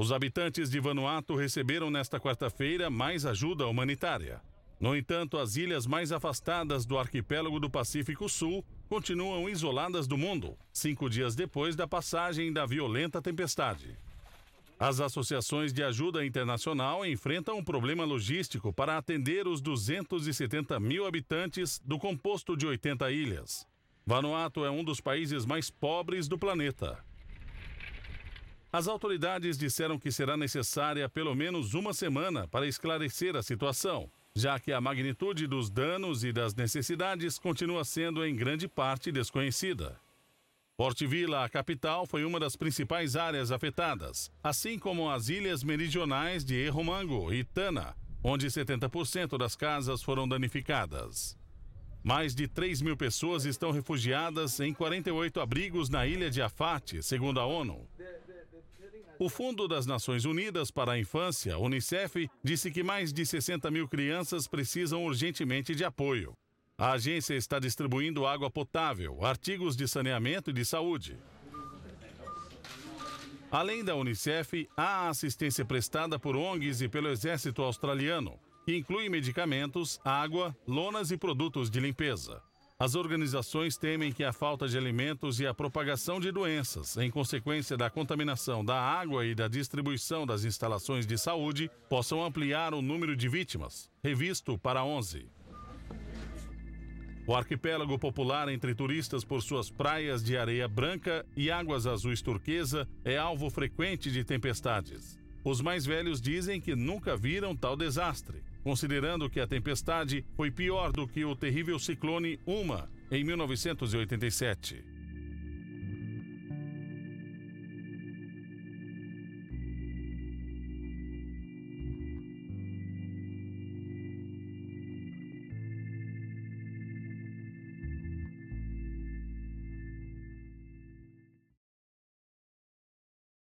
Os habitantes de Vanuatu receberam nesta quarta-feira mais ajuda humanitária. No entanto, as ilhas mais afastadas do arquipélago do Pacífico Sul continuam isoladas do mundo, cinco dias depois da passagem da violenta tempestade. As associações de ajuda internacional enfrentam um problema logístico para atender os 270 mil habitantes do composto de 80 ilhas. Vanuatu é um dos países mais pobres do planeta. As autoridades disseram que será necessária pelo menos uma semana para esclarecer a situação, já que a magnitude dos danos e das necessidades continua sendo em grande parte desconhecida. Porte Vila, a capital, foi uma das principais áreas afetadas, assim como as ilhas meridionais de Erromango e Tana, onde 70% das casas foram danificadas. Mais de 3 mil pessoas estão refugiadas em 48 abrigos na ilha de Afate, segundo a ONU, o Fundo das Nações Unidas para a Infância, Unicef, disse que mais de 60 mil crianças precisam urgentemente de apoio. A agência está distribuindo água potável, artigos de saneamento e de saúde. Além da Unicef, há assistência prestada por ONGs e pelo Exército Australiano, que inclui medicamentos, água, lonas e produtos de limpeza. As organizações temem que a falta de alimentos e a propagação de doenças, em consequência da contaminação da água e da distribuição das instalações de saúde, possam ampliar o número de vítimas, revisto para 11. O arquipélago popular entre turistas por suas praias de areia branca e águas azuis turquesa é alvo frequente de tempestades. Os mais velhos dizem que nunca viram tal desastre, considerando que a tempestade foi pior do que o terrível ciclone Uma em 1987.